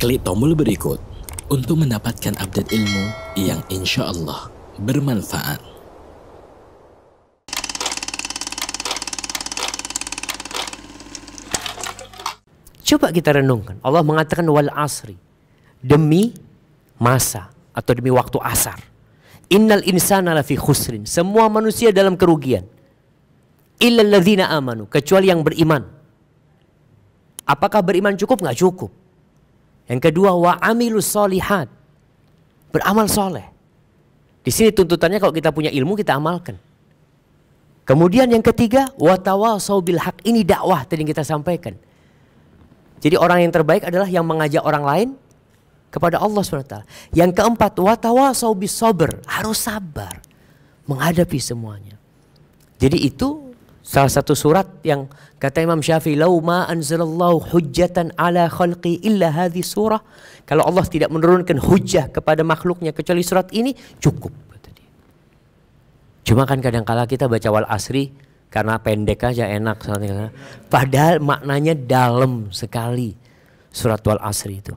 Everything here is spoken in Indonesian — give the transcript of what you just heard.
Klik tombol berikut untuk mendapatkan update ilmu yang insya Allah bermanfaat. Coba kita renungkan. Allah mengatakan wal asri. Demi masa atau demi waktu asar. Innal insana lafi khusrin. Semua manusia dalam kerugian. illa amanu. Kecuali yang beriman. Apakah beriman cukup? Nggak cukup. Yang kedua wa amilus solihat. Beramal soleh. Di sini tuntutannya kalau kita punya ilmu kita amalkan. Kemudian yang ketiga watawa bil hak ini dakwah tadi yang kita sampaikan. Jadi orang yang terbaik adalah yang mengajak orang lain kepada Allah SWT. Yang keempat watawa saubis sober harus sabar menghadapi semuanya. Jadi itu Salah satu surat yang kata Imam Syafi'i, "Lau ma anzalallahu hujjatan ala khalqi illa hadhi surah." Kalau Allah tidak menurunkan hujah kepada makhluknya kecuali surat ini, cukup. Cuma kan kadang-kala kita baca wal asri karena pendek aja enak. Padahal maknanya dalam sekali surat wal asri itu.